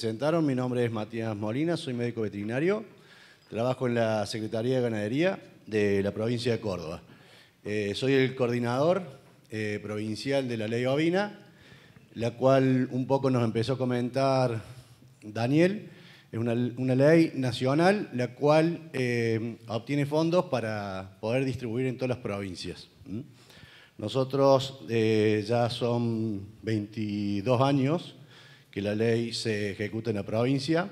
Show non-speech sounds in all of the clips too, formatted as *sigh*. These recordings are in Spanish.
presentaron. Mi nombre es Matías Molina, soy médico veterinario. Trabajo en la Secretaría de Ganadería de la provincia de Córdoba. Eh, soy el coordinador eh, provincial de la ley ovina, la cual un poco nos empezó a comentar Daniel. Es una, ley nacional la cual eh, obtiene fondos para poder distribuir en todas las provincias. Nosotros ya son 22 años que la ley se ejecuta en la provincia.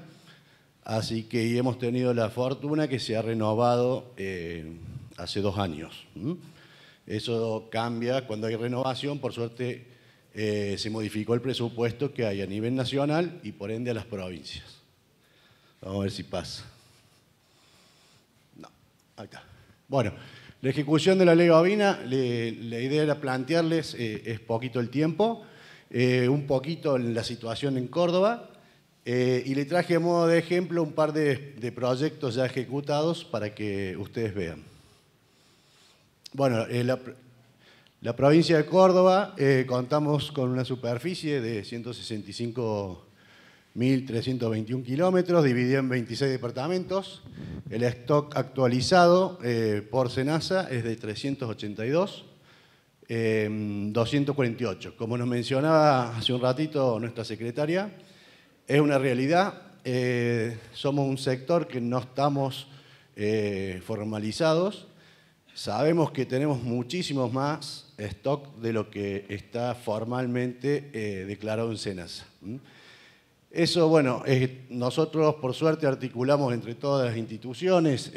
Así que hemos tenido la fortuna que se ha renovado eh, hace dos años. Eso cambia cuando hay renovación, por suerte eh, se modificó el presupuesto que hay a nivel nacional y por ende a las provincias. Vamos a ver si pasa. No, ahí Bueno, la ejecución de la ley Bovina, la idea era plantearles, eh, es poquito el tiempo, eh, un poquito en la situación en Córdoba eh, y le traje a modo de ejemplo un par de, proyectos ya ejecutados para que ustedes vean. Bueno, eh, la, provincia de Córdoba contamos con una superficie de 165.321 kilómetros, dividida en 26 departamentos. El stock actualizado por SENASA es de 382. 248. Em, Como nos mencionaba hace un ratito nuestra secretaria, es una realidad. Eh, somos un sector que no estamos eh, formalizados. Sabemos que tenemos muchísimos más stock de lo que está formalmente eh, declarado en Senasa. Eso, bueno, nosotros por suerte articulamos entre todas las instituciones,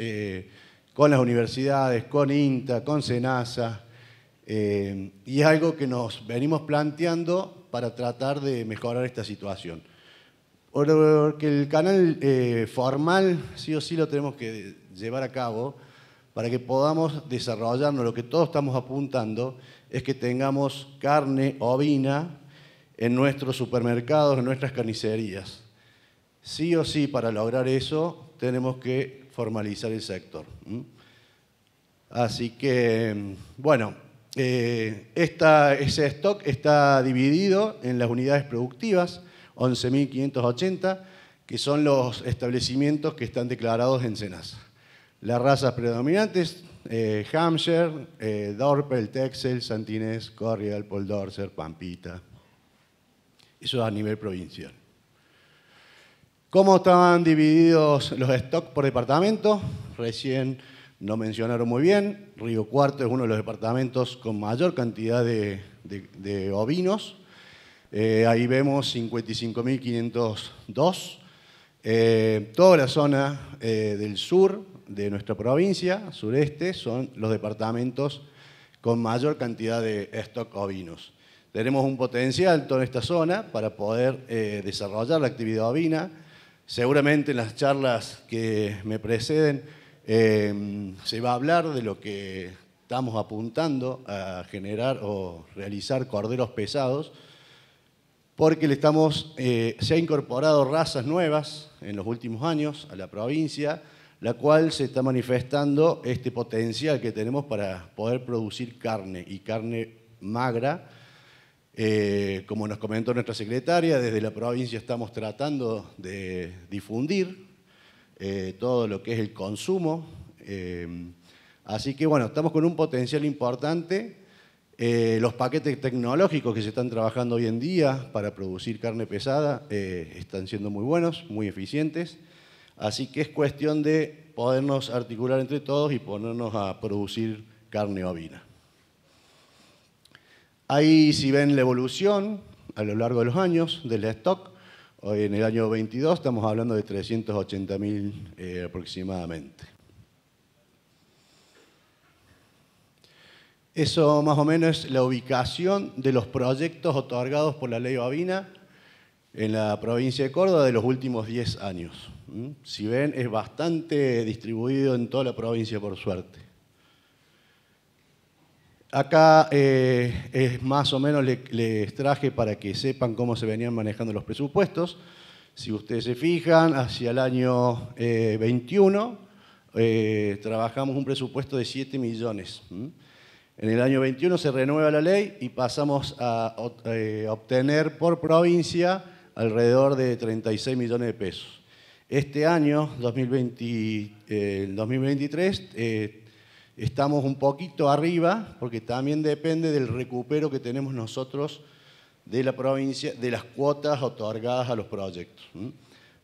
con las universidades, con INTA, con SENASA, eh, y es algo que nos venimos planteando para tratar de mejorar esta situación. Porque el canal eh, formal sí o sí lo tenemos que llevar a cabo para que podamos desarrollarnos. Lo que todos estamos apuntando es que tengamos carne o ovina en nuestros supermercados, en nuestras carnicerías. Sí o sí, para lograr eso, tenemos que formalizar el sector. Así que, bueno, eh, ese stock está dividido en las unidades productivas, 11.580, que son los establecimientos que están declarados en Cenas Las razas predominantes, eh, Hampshire, eh, Dorpel, Texel, Santinés, Corrial, Poldorcer, Pampita. Eso a nivel provincial. ¿Cómo estaban divididos los stocks por departamento? Recién no mencionaron muy bien. Río Cuarto es uno de los departamentos con mayor cantidad de, ovinos. Eh, ahí vemos 55.502. Eh, toda la zona eh, del sur de nuestra provincia, sureste, son los departamentos con mayor cantidad de stock ovinos. Tenemos un potencial toda esta zona para poder desarrollar la actividad ovina. Seguramente en las charlas que me preceden Em, se va a hablar de lo que estamos apuntando a generar o realizar corderos pesados, porque le estamos, eh, se ha incorporado razas nuevas en los últimos años a la provincia, la cual se está manifestando este potencial que tenemos para poder producir carne y carne magra. Eh, como nos comentó nuestra secretaria, desde la provincia estamos tratando de difundir eh, todo lo que es el consumo. Eh, así que bueno, estamos con un potencial importante. Eh, los paquetes tecnológicos que se están trabajando hoy en día para producir carne pesada están siendo muy buenos, muy eficientes. Así que es cuestión de podernos articular entre todos y ponernos a producir carne ovina. Ahí si ven la evolución a lo largo de los años del stock, Hoy en el año 22 estamos hablando de 380.000 eh, aproximadamente. Eso más o menos es la ubicación de los proyectos otorgados por la ley Babina en la provincia de Córdoba de los últimos 10 años. ¿Mm? Si ven, es bastante distribuido en toda la provincia, por suerte. Acá eh, es más o menos les traje para que sepan cómo se venían manejando los presupuestos. Si ustedes se fijan, hacia el año 21 eh, eh, trabajamos un presupuesto de 7 millones. En el año 21 se renueva la ley y pasamos a, obtener por provincia alrededor de 36 millones de pesos. Este año, 2023, estamos un poquito arriba, porque también depende del recupero que tenemos nosotros de la provincia, de las cuotas otorgadas a los proyectos.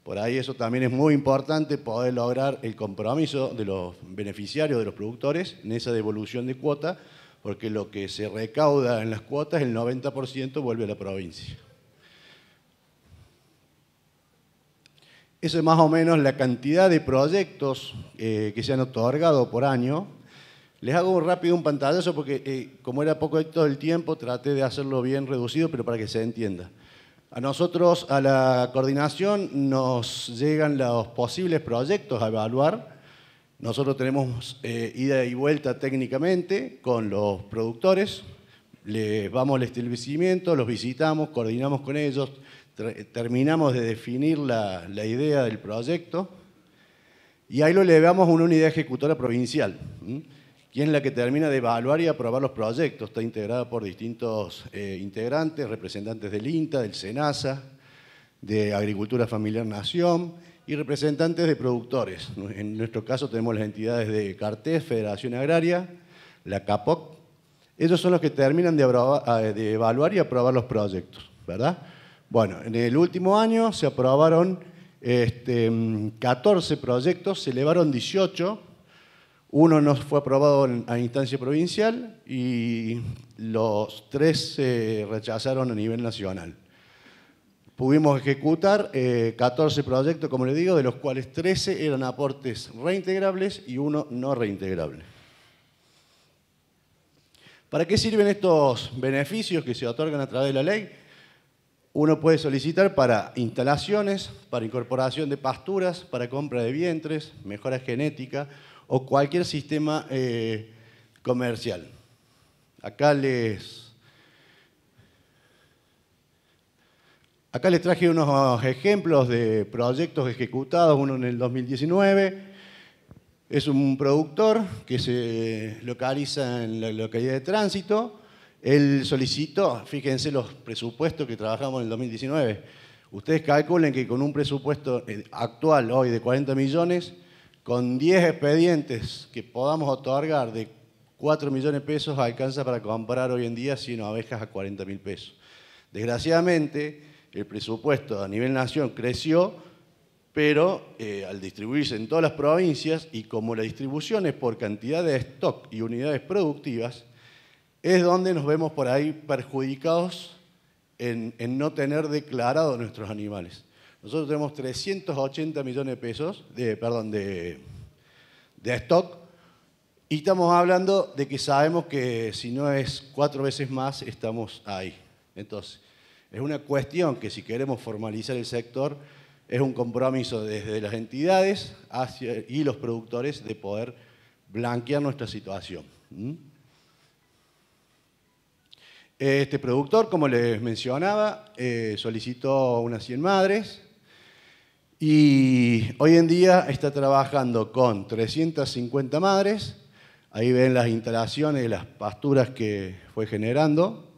Por ahí eso también es muy importante, poder lograr el compromiso de los beneficiarios, de los productores, en esa devolución de cuota, porque lo que se recauda en las cuotas, el 90% vuelve a la provincia. Eso es más o menos la cantidad de proyectos eh, que se han otorgado por año les hago rápido un pantallazo porque eh, como era poco todo el tiempo, traté de hacerlo bien reducido, pero para que se entienda. A nosotros, a la coordinación, nos llegan los posibles proyectos a evaluar. Nosotros tenemos eh, ida y vuelta técnicamente con los productores, les vamos al establecimiento, los visitamos, coordinamos con ellos, terminamos de definir la, idea del proyecto y ahí lo elevamos a una unidad ejecutora provincial y es la que termina de evaluar y aprobar los proyectos. Está integrada por distintos eh, integrantes, representantes del INTA, del SENASA, de Agricultura Familiar Nación y representantes de productores. En nuestro caso tenemos las entidades de CARTES, Federación Agraria, la CAPOC. Ellos son los que terminan eh, de, evaluar y aprobar los proyectos, ¿verdad? Bueno, en el último año se aprobaron 14 este, mm, proyectos, se elevaron 18 uno nos fue aprobado a instancia provincial y los tres se rechazaron a nivel nacional. Pudimos ejecutar 14 eh, proyectos, como le digo, de los cuales 13 eran aportes reintegrables y uno no reintegrable. ¿Para qué sirven estos beneficios que se otorgan a través de la ley? Uno puede solicitar para instalaciones, para incorporación de pasturas, para compra de vientres, mejora genética, o cualquier sistema eh, comercial. Acá les, acá les traje unos ejemplos de proyectos ejecutados, uno en el 2019. Es un productor que se localiza en la localidad de tránsito. Él solicitó, fíjense los presupuestos que trabajamos en el 2019. Ustedes calculen que con un presupuesto eh, actual hoy de 40 millones, con 10 expedientes que podamos otorgar de 4 millones de pesos alcanza para comprar hoy en día sino abejas a 40 mil pesos. Desgraciadamente, el presupuesto a nivel nación creció, pero eh, al distribuirse en todas las provincias y como la distribución es por cantidad de stock y unidades productivas, es donde nos vemos por ahí perjudicados en, en no tener declarado nuestros animales. Nosotros tenemos 380 millones de pesos, de, perdón, de, stock, y estamos hablando de que sabemos que si no es cuatro veces más, estamos ahí. Entonces, es una cuestión que si queremos formalizar el sector, es un compromiso desde las entidades y los productores de poder blanquear nuestra situación. Este productor, como les mencionaba, eh, solicitó unas 100 madres, y hoy en día está trabajando con 350 madres. Ahí ven las instalaciones y las pasturas que fue generando.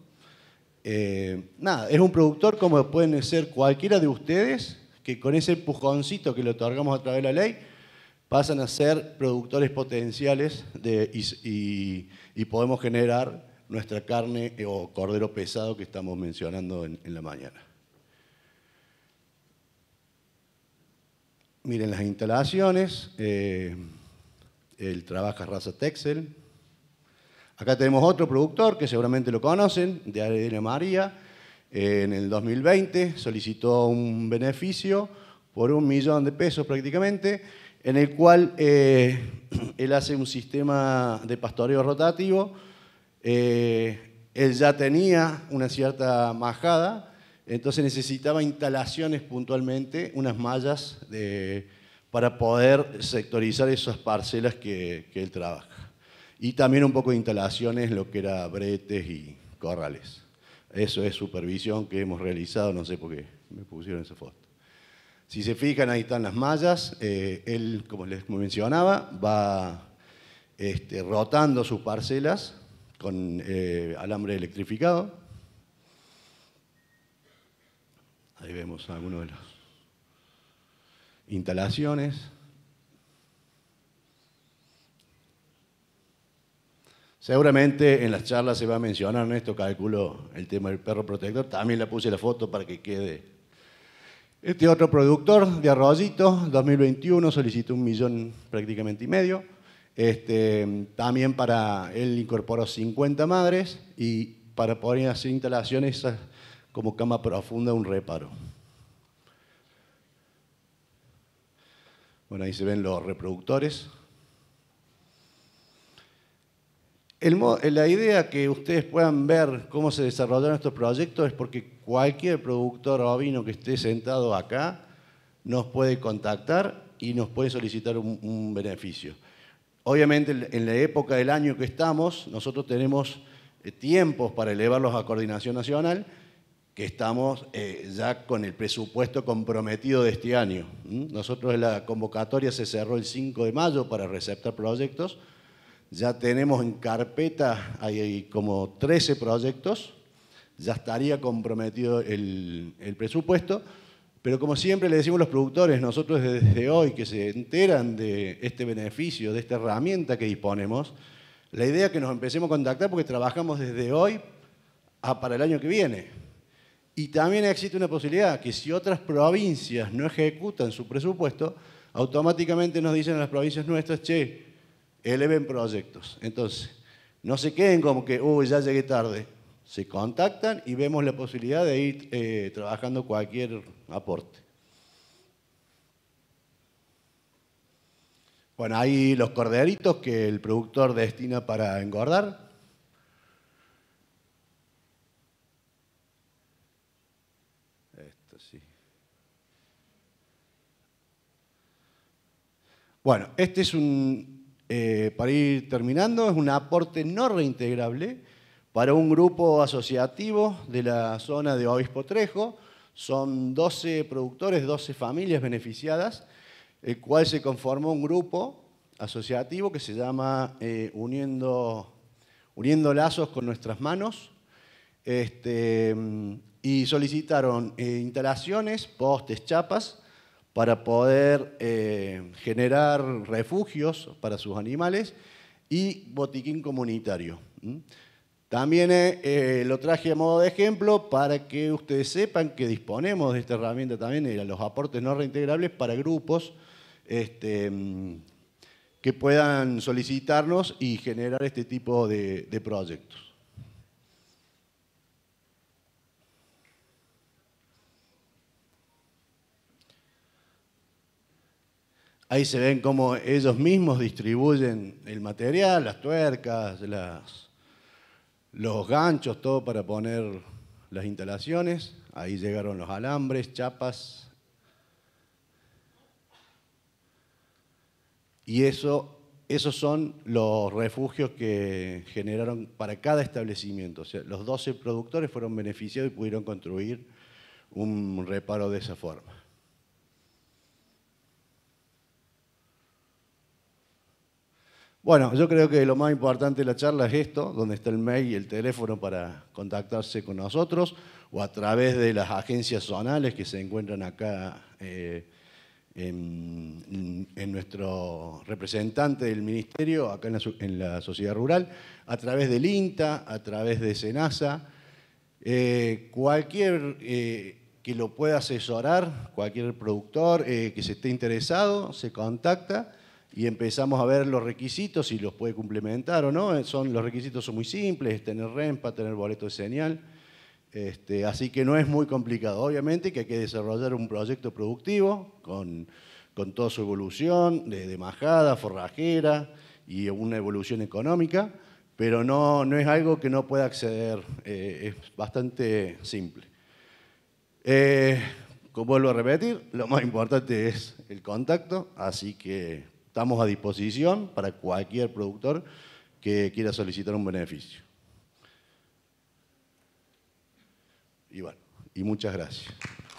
Eh, nada, es un productor como pueden ser cualquiera de ustedes, que con ese empujoncito que le otorgamos a través de la ley, pasan a ser productores potenciales y, podemos generar nuestra carne eh, o cordero pesado que estamos mencionando en la mañana. Miren las instalaciones, eh, él trabaja raza Texel. Acá tenemos otro productor que seguramente lo conocen, de Arena María. Eh, en el 2020 solicitó un beneficio por un millón de pesos prácticamente, en el cual eh, *clears throat* él hace un sistema de pastoreo rotativo. él ya tenía una cierta majada, entonces necesitaba instalaciones puntualmente, unas mallas para poder sectorizar esas parcelas que, que, él trabaja. Y también un poco de instalaciones, lo que era bretes y corrales. Eso es supervisión que hemos realizado, no sé por qué me pusieron esa foto. Si se fijan, ahí están las mallas. Eh, él, como les mencionaba, va este, rotando sus parcelas con eh, alambre electrificado Ahí vemos algunos de las instalaciones. Seguramente en las charlas se va a mencionar, esto calculo el tema del perro protector, también le puse la foto para que quede. Este otro productor de arroyitos, 2021, solicitó un millón prácticamente y medio. Este, también para él incorporó 50 madres y para poder hacer instalaciones como cama profunda un reparo. Bueno, ahí se ven los reproductores. la idea que ustedes puedan ver cómo se desarrollaron estos proyectos es porque cualquier productor o avino que esté sentado acá nos puede contactar y nos puede solicitar un beneficio. Obviamente en la época del año que estamos, nosotros tenemos eh, tiempos para elevarlos a coordinación nacional, que estamos eh, ya con el presupuesto comprometido de este año. Nosotros la convocatoria se cerró el 5 de mayo para receptar proyectos. Ya tenemos en carpeta, hay como 13 proyectos, ya estaría comprometido el, el presupuesto. Pero como siempre le decimos a los productores, nosotros desde hoy que se enteran de este beneficio, de esta herramienta que disponemos, la idea es que nos empecemos a contactar porque trabajamos desde hoy para el año que viene. Y también existe una posibilidad que si otras provincias no ejecutan su presupuesto, automáticamente nos dicen a las provincias nuestras, che, eleven proyectos. Entonces, no se queden como que, uy, ya llegué tarde. Se contactan y vemos la posibilidad de ir eh, trabajando cualquier aporte. Bueno, hay los corderitos que el productor destina para engordar. Bueno, este es un, eh, para ir terminando, es un aporte no reintegrable para un grupo asociativo de la zona de Obispo Trejo. Son 12 productores, 12 familias beneficiadas, el cual se conformó un grupo asociativo que se llama eh, Uniendo, Uniendo Lazos con Nuestras Manos. Este, y solicitaron eh, instalaciones, postes, chapas, para poder eh, generar refugios para sus animales y botiquín comunitario. También eh, eh, lo traje a modo de ejemplo para que ustedes sepan que disponemos de esta herramienta también, los aportes no reintegrables para grupos este, que puedan solicitarnos y generar este tipo de proyectos. Ahí se ven cómo ellos mismos distribuyen el material, las tuercas, los ganchos, todo para poner las instalaciones. Ahí llegaron los alambres, chapas. Y eso, esos son los refugios que generaron para cada establecimiento. O sea, los 12 productores fueron beneficiados y pudieron construir un reparo de esa forma. Bueno, yo creo que lo más importante de la charla es esto, donde está el mail y el teléfono para contactarse con nosotros o a través de las agencias zonales que se encuentran acá eh, en, nuestro representante del ministerio, acá en la, sociedad rural, a través del INTA, a través de SENASA, eh, cualquier eh, que lo pueda asesorar, cualquier productor que se esté interesado, se contacta y empezamos a ver los requisitos, si los puede complementar o no. Eh, son, los requisitos son muy simples, tener REMPA, tener boleto de señal, este, así que no es muy complicado. Obviamente que hay que desarrollar un proyecto productivo con, con toda su evolución de, majada, forrajera y una evolución económica, pero no, no es algo que no pueda acceder, eh, es bastante simple. como eh, vuelvo a repetir, lo más importante es el contacto, así que Estamos a disposición para cualquier productor que quiera solicitar un beneficio. Y bueno, y muchas gracias.